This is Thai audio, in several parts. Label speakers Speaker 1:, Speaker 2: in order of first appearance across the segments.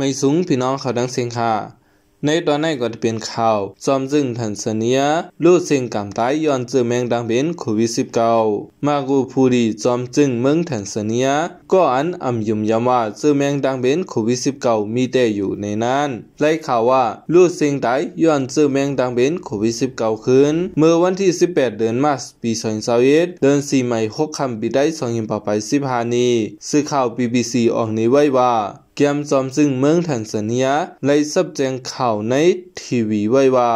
Speaker 1: ไม่สูงพี่น้องเขาดังเสียงค่ะในตอนนี้ก็จะเป็นข่าว จอมซึ่งทันซสเนีย ลูดเสียงกำตายย้อนื่อแมงดังเป็นโควิด้ามากูพูดีจอมจึงเมืองทันซสเนีย ก็อันอ่ำยุ่มยามว่า่จอแมงดังเป็นโควิด้ามีแต่อยู่ในนั้นไล่ข่าวว่า ลูดเสียงตายย้อนื่อแมงดังเป็นโควิด -19 ขึ้น เมื่อวันที่สิบแปดเดือนมาสปีสองพั่สิบเดือน่ใหม่กคำิีได้สองยิมปไปิบฮานี้สื่อข่าวบบีีซีออกี้ไว้ว่ากมซอมซึ่งเมืองแทนซาเนียในซับแจงข่าวในทีวีไว้ว่า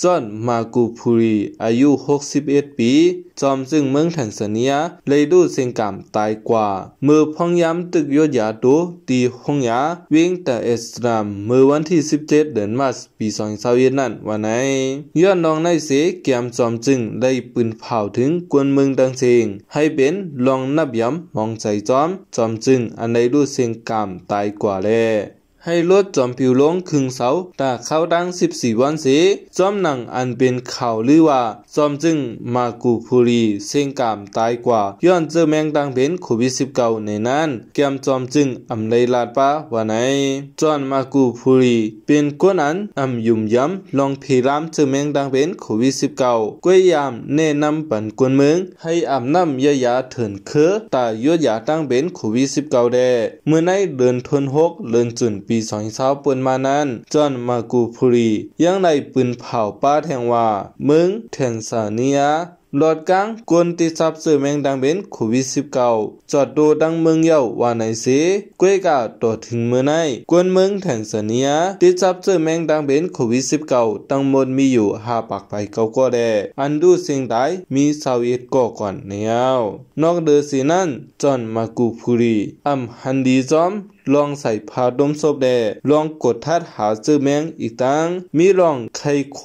Speaker 1: ซ่อนมากูพูรี อายุ 61 ปี จอมซึ่งเมืองแทนซาเนียเลยดูเสียงกามตายกว่ามือพ้องย้ำตึกยอดยาดูตีห้องยา วิ่งแต่เอสรามมือวันที่ 17 เดือนมาสปี2021นั่นวันไหนย้อนน้องในเสแกมจอมจึงได้ปืนเผาถึงกวนเมืองดังเสงให้เป็นลองนับย้ำมองใจจอมจอมจึงอันใดดูเสียงกามตายกว่าแลให้ลดจอมผิวลงครึ่งเสาตาเข้าดัง14วันเสจอมหนังอันเป็นข่าวรือว่าจอมจึงมากูพูรีเซงกามตายกว่าย้อนเจอแมงดังเป็นโควิด19ในนั้น แกมจอมจึงอำไลลาดปะาวันไหนจอนมากูพูรี เป็นก้นอันอำยุ่มยำลองพีรามเจอแมงดังเป็นโควิด19กวยยาม แนะนำปันกวนเมืองให้อำนำยายาเถินเคอตายอดยาตั้งเป็นโควิด19แดเมื่อในเดือนทนหกเดือนจุนปีองเช้าปืนมานั้นจอนมากูพุรี ยังในปืนเผาป้าแทงว่า มึงแทงสาเนียลอดกลางกวนติซับเสือแมงดังเป็นโควิด -19 จอดดูดังเมืองเยาว่าไหนเสกวยกาตัวถึงเมื่อไนกวนเมืองแทนซสเนีย ติซับเสือแมงดังเป็นโควิด -19 ตั้งมดมีอยู่หาปากไปเกาก็แดอันดูสิ่งใดมีชาวเอ็ดก่อก่อนเนีวนอกเดือสีนั้นจอนมากูพูรีอัมฮันดีจอม ลองใส่ผ้าดมศพแดลองกดทัดหาซื้อแมงอีกตั้งมีลองไข่โข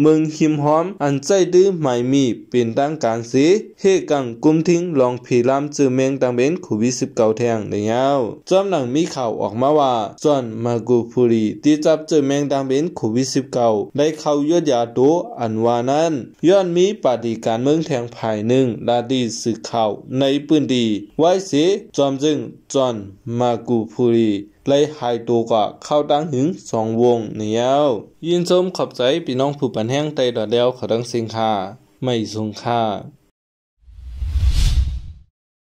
Speaker 1: เมืองหิมหอม อันใจดื้อไม่มีเป็นนตั้งการสีเฮกังกุมทิ้งลองผีลำจือเมงตังเบนโควิด่าแทงในเยาวจอมหนังมีข่าวออกมาว่าจอนมากูพูรีที่จับจือเมงตังเบนโควิด่าได้เข้ายอดยาโตอันวานั้นย้อนมีปฏิการเมืองแทงภายหนึ่งลาดีสืบข่าวในปืนดี ไว้สิ จอมจึงจอนมากูพูรีไลยหายตัวก็เข้าตั้งหึงสองวงเนี่ยยินชมขอบใจพี่น้องผู้ปันแห้งใจดอดเดียวขอตั้งสิงค่า没用卡。